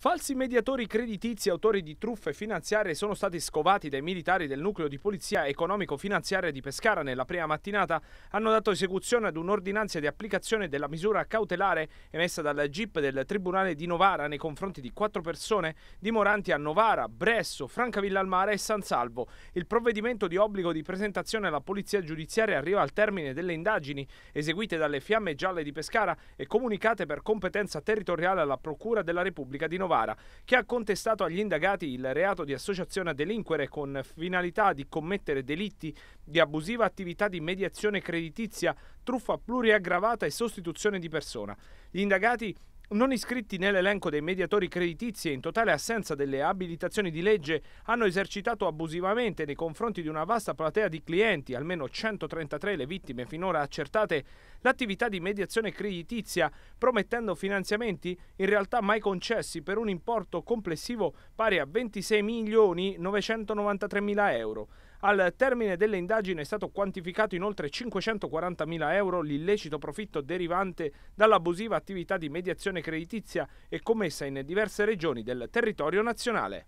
Falsi mediatori creditizi autori di truffe finanziarie sono stati scovati dai militari del nucleo di polizia economico-finanziaria di Pescara nella prima mattinata. Hanno dato esecuzione ad un'ordinanza di applicazione della misura cautelare emessa dalla GIP del Tribunale di Novara nei confronti di quattro persone dimoranti a Novara, Bresso, Francavilla al Mare e San Salvo. Il provvedimento di obbligo di presentazione alla polizia giudiziaria arriva al termine delle indagini eseguite dalle Fiamme Gialle di Pescara e comunicate per competenza territoriale alla Procura della Repubblica di Novara. Novara, che ha contestato agli indagati il reato di associazione a delinquere con finalità di commettere delitti di abusiva attività di mediazione creditizia, truffa pluriaggravata e sostituzione di persona. Gli indagati non iscritti nell'elenco dei mediatori creditizi e in totale assenza delle abilitazioni di legge hanno esercitato abusivamente nei confronti di una vasta platea di clienti, almeno 133 le vittime finora accertate, l'attività di mediazione creditizia, promettendo finanziamenti in realtà mai concessi per un importo complessivo pari a 26 milioni 993 mila euro. Al termine dell'indagine è stato quantificato in oltre 540.000 euro l'illecito profitto derivante dall'abusiva attività di mediazione creditizia e commessa in diverse regioni del territorio nazionale.